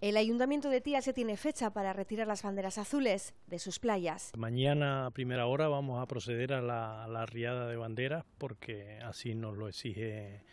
El Ayuntamiento de Tía se tiene fecha para retirar las banderas azules de sus playas. Mañana a primera hora vamos a proceder a la riada de banderas porque así nos lo exige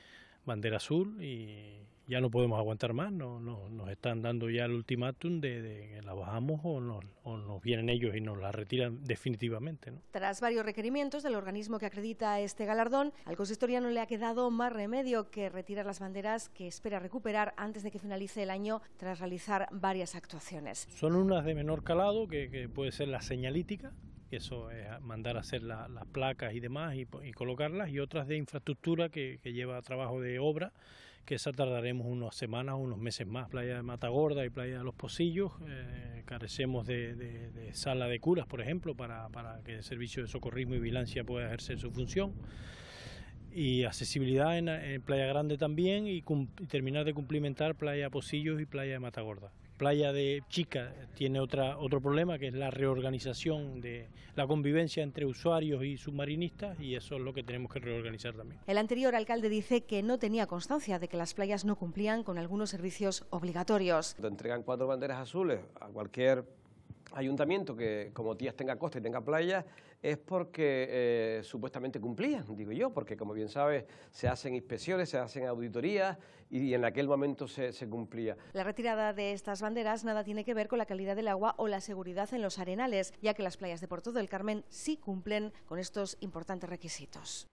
bandera azul y ya no podemos aguantar más, no, nos están dando ya el ultimátum de, que la bajamos o nos, vienen ellos y nos la retiran definitivamente. ¿no? Tras varios requerimientos del organismo que acredita este galardón, al consistorio no le ha quedado más remedio que retirar las banderas que espera recuperar antes de que finalice el año tras realizar varias actuaciones. Son unas de menor calado, que, que puede ser la señalítica, eso es mandar a hacer las placas y demás y, colocarlas, y otras de infraestructura que, lleva trabajo de obra, que esa tardaremos unas semanas, o unos meses más. Playa de Matagorda y Playa de los Posillos, eh, carecemos de, sala de curas, por ejemplo, para, que el servicio de socorrismo y vigilancia pueda ejercer su función y accesibilidad en, Playa Grande también y, y, terminar de cumplimentar Playa Posillos y Playa de Matagorda. Playa de Chica tiene otra, otro problema que es la reorganización de la convivencia entre usuarios y submarinistas y eso es lo que tenemos que reorganizar también. El anterior alcalde dice que no tenía constancia de que las playas no cumplían con algunos servicios obligatorios. entregan cuatro banderas azules a cualquier ayuntamiento que como Tías tenga costa y tenga playa es porque eh, supuestamente cumplía, digo yo, porque como bien sabes se hacen inspecciones, se hacen auditorías y, en aquel momento se, se, cumplía. La retirada de estas banderas nada tiene que ver con la calidad del agua o la seguridad en los arenales, ya que las playas de Porto del Carmen sí cumplen con estos importantes requisitos.